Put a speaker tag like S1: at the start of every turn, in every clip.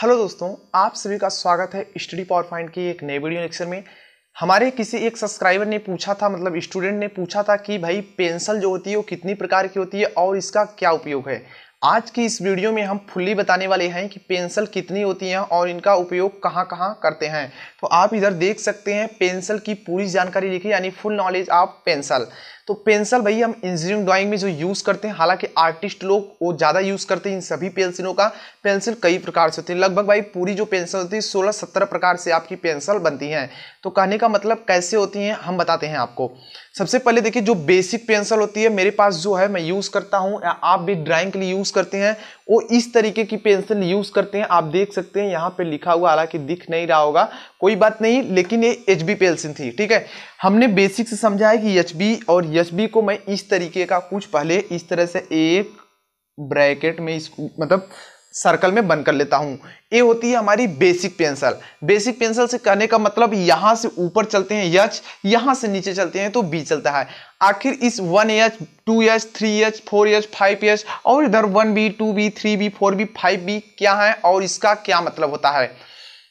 S1: hello दोस्तों आप सभी का स्वागत है स्टडी पावर पॉइंट की एक नए वीडियो लेक्चर में हमारे किसी एक सब्सक्राइबर ने पूछा था मतलब स्टूडेंट ने पूछा था कि भाई पेंसिल जो होती है वो कितनी प्रकार की होती है और इसका क्या उपयोग है आज की इस वीडियो में हम फुल्ली बताने वाले हैं कि पेंसिल कितनी होती हैं और इनका उपयोग कहाँ कहाँ करते हैं तो आप इधर देख सकते हैं पेंसिल की पूरी जानकारी लिखी यानी फुल नॉलेज ऑफ पेंसिल तो पेंसिल भाई हम इंजीनियरिंग ड्राइंग में जो यूज़ करते हैं हालांकि आर्टिस्ट लोग वो ज़्यादा यूज़ करते हैं इन सभी पेंसिलों का पेंसिल कई प्रकार से होती है लगभग भाई पूरी जो पेंसिल होती है सोलह सत्रह प्रकार से आपकी पेंसिल बनती है तो कहने का मतलब कैसे होती है हम बताते हैं आपको सबसे पहले देखिए जो बेसिक पेंसिल होती है मेरे पास जो है मैं यूज़ करता हूँ आप भी ड्राइंग के लिए यूज़ करते हैं वो इस तरीके की पेंसिल यूज़ करते हैं आप देख सकते हैं यहाँ पे लिखा हुआ हालांकि दिख नहीं रहा होगा कोई बात नहीं लेकिन ये एच बी पेंसिल थी ठीक है हमने बेसिक से समझा है कि एच बी और एच बी को मैं इस तरीके का कुछ पहले इस तरह से एक ब्रैकेट में इस मतलब सर्कल में बंद कर लेता हूँ ये होती है हमारी बेसिक पेंसिल बेसिक पेंसिल से कहने का मतलब यहाँ से ऊपर चलते हैं यच यहाँ से नीचे चलते हैं तो बी चलता है आखिर इस one H two H three H four H five H और इधर one B two B three B four B five B क्या है और इसका क्या मतलब होता है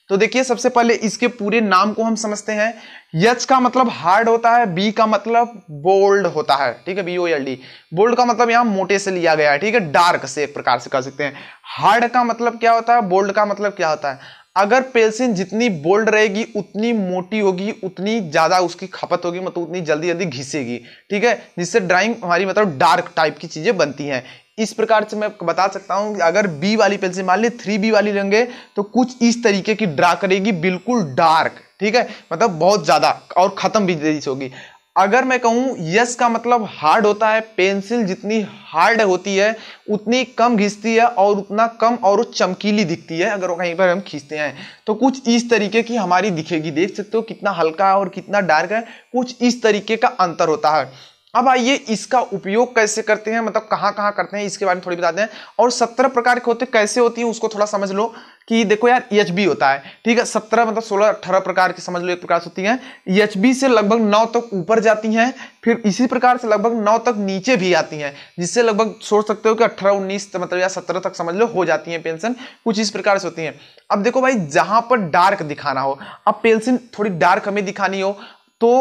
S1: तो देखिए सबसे पहले इसके पूरे नाम को हम समझते हैं यच का मतलब हार्ड होता है बी का मतलब बोल्ड होता है ठीक है B O L D bold का मतलब यहां मोटे से लिया गया है ठीक है डार्क से एक प्रकार से कह सकते हैं हार्ड का मतलब क्या होता है बोल्ड का मतलब क्या होता है अगर पेल्सिन जितनी बोल्ड रहेगी उतनी मोटी होगी उतनी ज़्यादा उसकी खपत होगी मतलब उतनी जल्दी जल्दी घिसेगी ठीक है जिससे ड्राइंग हमारी मतलब डार्क टाइप की चीज़ें बनती हैं इस प्रकार से मैं बता सकता हूँ अगर बी वाली पेंसिल मान ली थ्री बी वाली लेंगे तो कुछ इस तरीके की ड्रा करेगी बिल्कुल डार्क ठीक है मतलब बहुत ज़्यादा और ख़त्म भी तेजी से होगी अगर मैं कहूँ यस का मतलब हार्ड होता है पेंसिल जितनी हार्ड होती है उतनी कम घिसती है और उतना कम और चमकीली दिखती है अगर वो कहीं पर हम खींचते हैं तो कुछ इस तरीके की हमारी दिखेगी देख सकते हो कितना हल्का है और कितना डार्क है कुछ इस तरीके का अंतर होता है अब आइए इसका उपयोग कैसे करते हैं मतलब कहाँ कहाँ करते हैं इसके बारे में थोड़ी बताते हैं और सत्रह प्रकार के होते कैसे होती हैं उसको थोड़ा समझ लो कि देखो यार एच e बी होता है ठीक है सत्रह मतलब सोलह अठारह प्रकार के समझ लो एक प्रकार से होती हैं एच e बी से लगभग नौ तक ऊपर जाती हैं फिर इसी प्रकार से लगभग नौ तक नीचे भी आती हैं जिससे लगभग सोच सकते हो कि अट्ठारह उन्नीस मतलब या सत्रह तक समझ लो हो जाती हैं पेंशन कुछ इस प्रकार से होती हैं अब देखो भाई जहाँ पर डार्क दिखाना हो अब पेंशन थोड़ी डार्क हमें दिखानी हो तो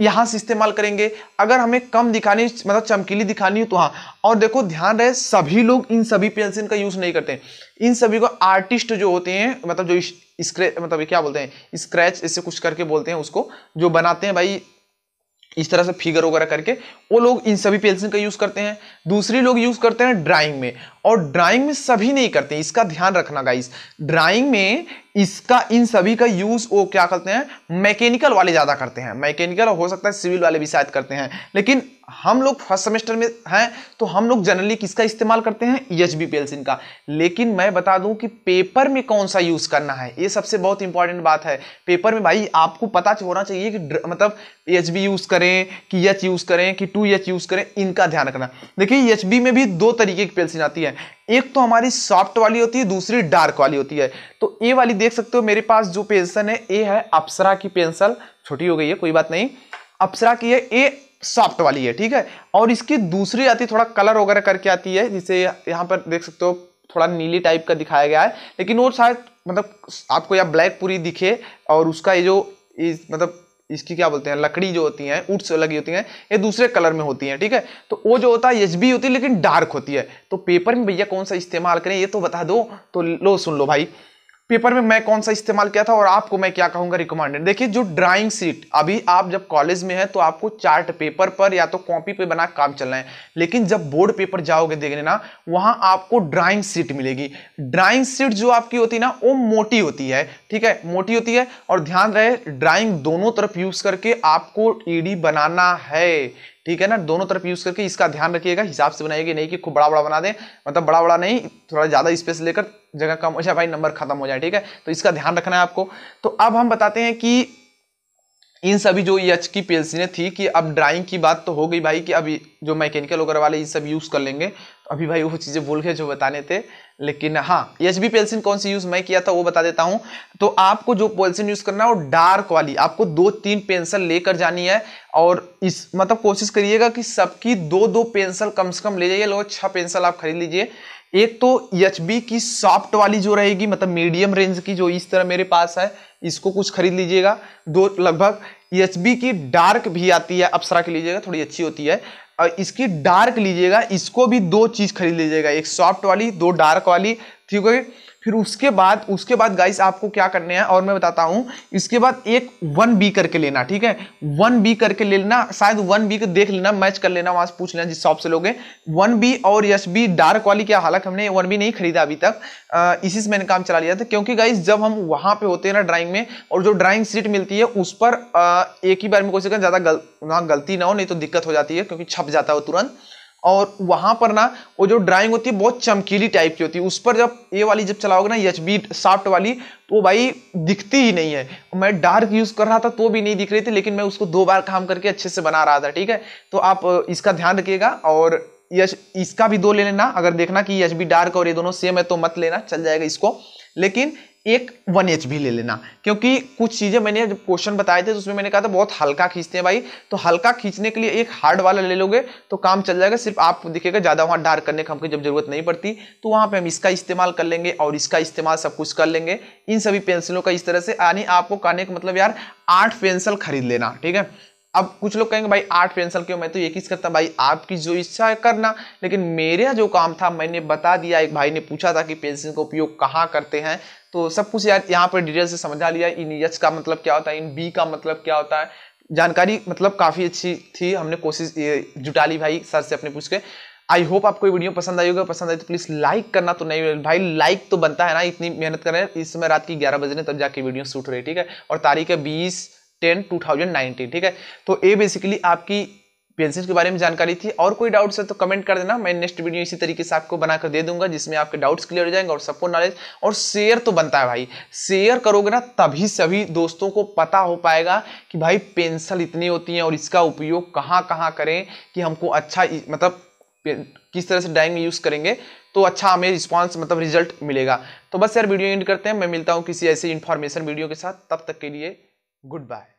S1: यहाँ से इस्तेमाल करेंगे अगर हमें कम दिखानी मतलब चमकीली दिखानी हो तो हाँ और देखो ध्यान रहे सभी लोग इन सभी पेंसिल का यूज़ नहीं करते हैं इन सभी को आर्टिस्ट जो होते हैं मतलब जो स्क्रेच मतलब क्या बोलते हैं स्क्रैच इससे कुछ करके बोलते हैं उसको जो बनाते हैं भाई इस तरह से फिगर वगैरह करके वो लोग इन सभी पेंसिल का यूज़ करते हैं दूसरी लोग यूज़ करते हैं ड्राइंग में और ड्राइंग में सभी नहीं करते इसका ध्यान रखना गाइस ड्राइंग में इसका इन सभी का यूज़ वो क्या करते हैं मैकेनिकल वाले ज़्यादा करते हैं मैकेनिकल हो सकता है सिविल वाले भी शायद करते हैं लेकिन हम लोग फर्स्ट सेमेस्टर में हैं तो हम लोग जनरली किसका इस्तेमाल करते हैं ई एच बी पेंसिल का लेकिन मैं बता दूं कि पेपर में कौन सा यूज़ करना है ये सबसे बहुत इंपॉर्टेंट बात है पेपर में भाई आपको पता होना चाहिए कि मतलब ई एच बी यूज़ करें कि एच यूज़ करें कि टू एच यूज़ करें इनका ध्यान रखना देखिए ई एच बी में भी दो तरीके की पेंसिल आती है एक तो हमारी सॉफ्ट वाली होती है दूसरी डार्क वाली होती है तो ए वाली देख सकते हो मेरे पास जो पेंसिल है ये है अप्सरा की पेंसिल छोटी हो गई है कोई बात नहीं अप्सरा की है ए सॉफ्ट वाली है ठीक है और इसकी दूसरी आती है थोड़ा कलर वगैरह करके आती है जिसे यहाँ पर देख सकते हो थोड़ा नीली टाइप का दिखाया गया है लेकिन वो शायद मतलब आपको या ब्लैक पूरी दिखे और उसका ये जो इस मतलब इसकी क्या बोलते हैं लकड़ी जो होती है उड्स से लगी होती हैं ये दूसरे कलर में होती हैं ठीक है तो वो जो होता है एच होती है लेकिन डार्क होती है तो पेपर में भैया कौन सा इस्तेमाल करें ये तो बता दो तो लो सुन लो भाई पेपर में मैं कौन सा इस्तेमाल किया था और आपको मैं क्या कहूंगा रिकमेंडेड देखिए जो ड्राइंग सीट अभी आप जब कॉलेज में हैं तो आपको चार्ट पेपर पर या तो कॉपी पे बना काम चलना है लेकिन जब बोर्ड पेपर जाओगे देखने ना वहां आपको ड्राइंग सीट मिलेगी ड्राइंग सीट जो आपकी होती है ना वो मोटी होती है ठीक है मोटी होती है और ध्यान रहे ड्राइंग दोनों तरफ यूज करके आपको ईडी बनाना है ठीक है ना दोनों तरफ यूज करके इसका ध्यान रखिएगा हिसाब से बनाइएगा नहीं कि खूब बड़ा बड़ा बना दें मतलब बड़ा बड़ा नहीं थोड़ा ज़्यादा स्पेस लेकर जगह कम हो जाए भाई नंबर खत्म हो जाए ठीक है तो इसका ध्यान रखना है आपको तो अब हम बताते हैं कि इन सभी जो यच e की पेंसिलें थी कि अब ड्राइंग की बात तो हो गई भाई कि अब जो मैकेनिकल वगैरह वाले ये सब यूज़ कर लेंगे अभी भाई वो चीज़ें बोल गए जो बताने थे लेकिन हाँ एच बी पेंसिल कौन सी यूज़ मैं किया था वो बता देता हूँ तो आपको जो पेंसिल यूज़ करना है वो डार्क वाली आपको दो तीन पेंसिल लेकर जानी है और इस मतलब कोशिश करिएगा कि सबकी दो दो पेंसिल कम से कम ले जाइए लोग छः पेंसिल आप खरीद लीजिए एक तो एच की सॉफ्ट वाली जो रहेगी मतलब मीडियम रेंज की जो इस तरह मेरे पास है इसको कुछ खरीद लीजिएगा दो लगभग एच की डार्क भी आती है अप्सरा के लीजिएगा थोड़ी अच्छी होती है और इसकी डार्क लीजिएगा इसको भी दो चीज़ खरीद लीजिएगा एक सॉफ्ट वाली दो डार्क वाली ठीक है फिर उसके बाद उसके बाद गाइस आपको क्या करने हैं और मैं बताता हूं इसके बाद एक वन बी करके लेना ठीक है वन बी करके ले लेना शायद वन बी को देख लेना मैच कर लेना वहां से पूछ लेना जिस शॉप से लोगे वन बी और यस बी डार्क वाली क्या हालांकि हमने वन बी नहीं खरीदा अभी तक इसी से मैंने काम चला लिया था क्योंकि गाइस जब हम वहां पर होते हैं ना ड्राइंग में और जो ड्राइंग सीट मिलती है उस पर आ, एक ही बार में कोशिश करें ज़्यादा गल, वहाँ गलती ना हो नहीं तो दिक्कत हो जाती है क्योंकि छप जाता है तुरंत और वहाँ पर ना वो जो ड्राइंग होती है बहुत चमकीली टाइप की होती है उस पर जब ये वाली जब चलाओगे ना एच बी साफ्ट वाली तो भाई दिखती ही नहीं है मैं डार्क यूज़ कर रहा था तो भी नहीं दिख रही थी लेकिन मैं उसको दो बार काम करके अच्छे से बना रहा था ठीक है तो आप इसका ध्यान रखिएगा और यश इसका भी दो ले लेना अगर देखना कि एच बी डार्क और ये दोनों सेम है तो मत लेना चल जाएगा इसको लेकिन एक वन एच भी ले लेना क्योंकि कुछ चीज़ें मैंने जब क्वेश्चन बताए थे तो उसमें मैंने कहा था बहुत हल्का खींचते हैं भाई तो हल्का खींचने के लिए एक हार्ड वाला ले लोगे तो काम चल जाएगा सिर्फ आप देखिएगा ज़्यादा वहाँ डार्क करने की हमको जब ज़रूरत नहीं पड़ती तो वहाँ पर हम इसका इस्तेमाल कर लेंगे और इसका इस्तेमाल सब कुछ कर लेंगे इन सभी पेंसिलों का इस तरह से यानी आपको कहने का मतलब यार आठ पेंसिल खरीद लेना ठीक है अब कुछ लोग कहेंगे भाई आठ पेंसिल क्यों मैं तो ये किस करता भाई आपकी जो इच्छा है करना लेकिन मेरा जो काम था मैंने बता दिया एक भाई ने पूछा था कि पेंसिल का उपयोग कहाँ करते हैं तो सब कुछ यार यहाँ पर डिटेल से समझा लिया इन यच का मतलब क्या होता है इन बी का मतलब क्या होता है जानकारी मतलब काफ़ी अच्छी थी हमने कोशिश जुटा ली भाई सर से अपने पूछ के आई होप आपको वीडियो पसंद आई होगा पसंद आई तो प्लीज़ लाइक करना तो नहीं भाई लाइक तो बनता है ना इतनी मेहनत कर रहे हैं इस समय रात की ग्यारह बजे ने तब जाके वीडियो शूट हो रही है ठीक है और तारीख है बीस टेन टू थाउजेंड नाइनटीन ठीक है तो ये बेसिकली आपकी पेंसिल के बारे में जानकारी थी और कोई डाउट्स है तो कमेंट कर देना मैं नेक्स्ट वीडियो इसी तरीके से आपको बनाकर दे दूंगा जिसमें आपके डाउट्स क्लियर हो जाएंगे और सबको नॉलेज और शेयर तो बनता है भाई शेयर करोगे ना तभी सभी दोस्तों को पता हो पाएगा कि भाई पेंसिल इतनी होती हैं और इसका उपयोग कहाँ कहाँ करें कि हमको अच्छा मतलब किस तरह से ड्राइंग में यूज़ करेंगे तो अच्छा हमें रिस्पॉन्स मतलब रिजल्ट मिलेगा तो बस यार वीडियो एंड करते हैं मैं मिलता हूँ किसी ऐसी इन्फॉर्मेशन वीडियो के साथ तब तक के लिए goodbye